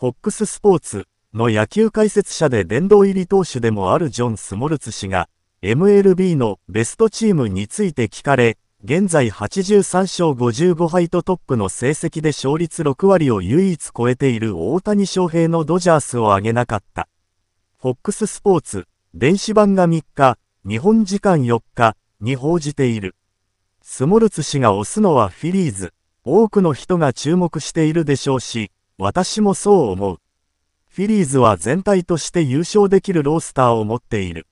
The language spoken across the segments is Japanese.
FOX ススポーツの野球解説者で殿堂入り投手でもあるジョン・スモルツ氏が MLB のベストチームについて聞かれ、現在83勝55敗とトップの成績で勝率6割を唯一超えている大谷翔平のドジャースを挙げなかった。FOX スポーツ電子版が3日、日本時間4日に報じている。スモルツ氏が推すのはフィリーズ。多くの人が注目しているでしょうし、私もそう思う。フィリーズは全体として優勝できるロースターを持っている。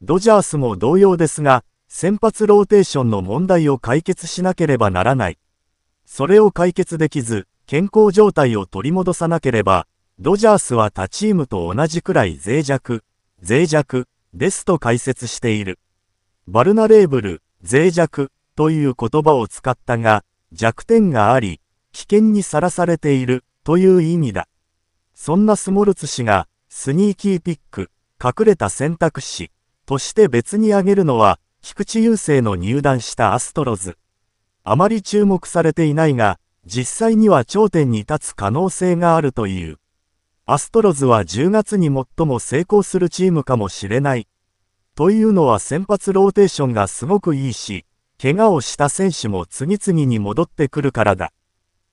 ドジャースも同様ですが、先発ローテーションの問題を解決しなければならない。それを解決できず、健康状態を取り戻さなければ、ドジャースは他チームと同じくらい脆弱、脆弱、ですと解説している。バルナレーブル、脆弱、という言葉を使ったが、弱点があり、危険にさらされている、という意味だ。そんなスモルツ氏が、スニーキーピック、隠れた選択肢、として別に挙げるのは、菊池雄星の入団したアストロズ。あまり注目されていないが、実際には頂点に立つ可能性があるという。アストロズは10月に最も成功するチームかもしれない。というのは先発ローテーションがすごくいいし、怪我をした選手も次々に戻ってくるからだ。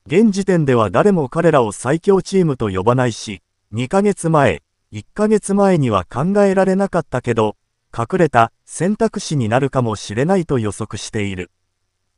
現時点では誰も彼らを最強チームと呼ばないし、2ヶ月前、1ヶ月前には考えられなかったけど、隠れた選択肢になるかもしれないと予測している。